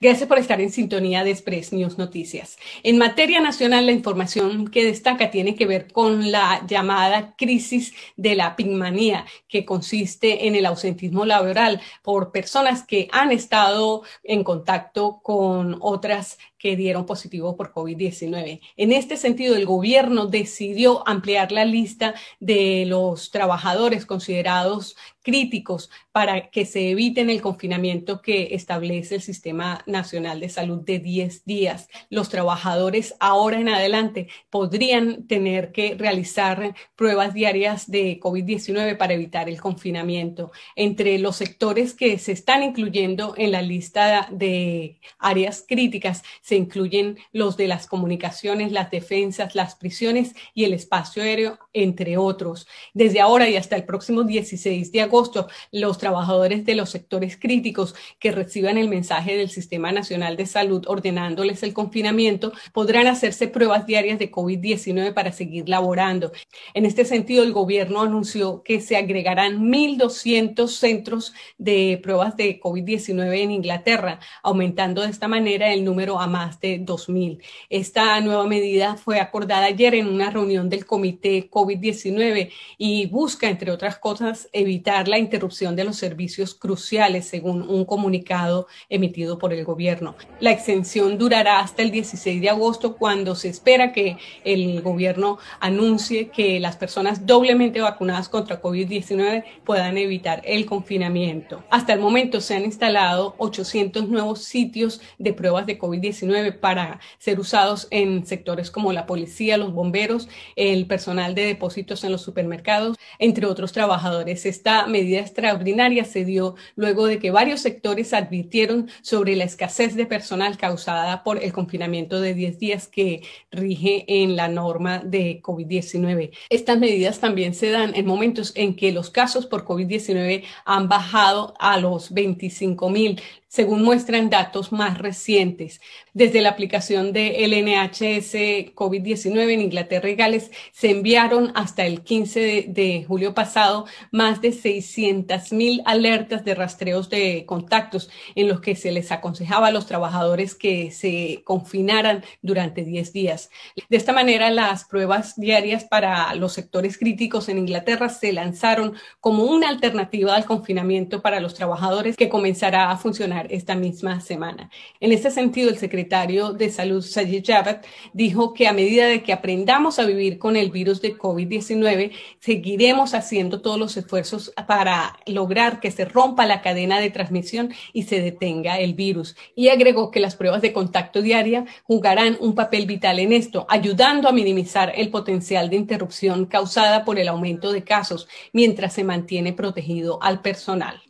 Gracias por estar en sintonía de Express News Noticias. En materia nacional, la información que destaca tiene que ver con la llamada crisis de la pigmanía, que consiste en el ausentismo laboral por personas que han estado en contacto con otras que dieron positivo por COVID-19. En este sentido, el gobierno decidió ampliar la lista de los trabajadores considerados críticos para que se eviten el confinamiento que establece el Sistema Nacional de Salud de 10 días. Los trabajadores ahora en adelante podrían tener que realizar pruebas diarias de COVID-19 para evitar el confinamiento. Entre los sectores que se están incluyendo en la lista de áreas críticas se incluyen los de las comunicaciones, las defensas, las prisiones y el espacio aéreo, entre otros. Desde ahora y hasta el próximo 16 de agosto, los trabajadores de los sectores críticos que reciban el mensaje del Sistema Nacional de Salud ordenándoles el confinamiento podrán hacerse pruebas diarias de COVID-19 para seguir laborando. En este sentido, el gobierno anunció que se agregarán 1.200 centros de pruebas de COVID-19 en Inglaterra, aumentando de esta manera el número a más más de 2.000. Esta nueva medida fue acordada ayer en una reunión del Comité COVID-19 y busca, entre otras cosas, evitar la interrupción de los servicios cruciales, según un comunicado emitido por el gobierno. La exención durará hasta el 16 de agosto, cuando se espera que el gobierno anuncie que las personas doblemente vacunadas contra COVID-19 puedan evitar el confinamiento. Hasta el momento se han instalado 800 nuevos sitios de pruebas de COVID-19 para ser usados en sectores como la policía, los bomberos, el personal de depósitos en los supermercados, entre otros trabajadores. Esta medida extraordinaria se dio luego de que varios sectores advirtieron sobre la escasez de personal causada por el confinamiento de 10 días que rige en la norma de COVID-19. Estas medidas también se dan en momentos en que los casos por COVID-19 han bajado a los 25 mil según muestran datos más recientes. Desde la aplicación de NHS COVID-19 en Inglaterra y Gales, se enviaron hasta el 15 de, de julio pasado más de 600 alertas de rastreos de contactos en los que se les aconsejaba a los trabajadores que se confinaran durante 10 días. De esta manera, las pruebas diarias para los sectores críticos en Inglaterra se lanzaron como una alternativa al confinamiento para los trabajadores que comenzará a funcionar esta misma semana. En este sentido, el secretario de Salud, Sajid Jabat, dijo que a medida de que aprendamos a vivir con el virus de COVID-19, seguiremos haciendo todos los esfuerzos para lograr que se rompa la cadena de transmisión y se detenga el virus. Y agregó que las pruebas de contacto diaria jugarán un papel vital en esto, ayudando a minimizar el potencial de interrupción causada por el aumento de casos mientras se mantiene protegido al personal.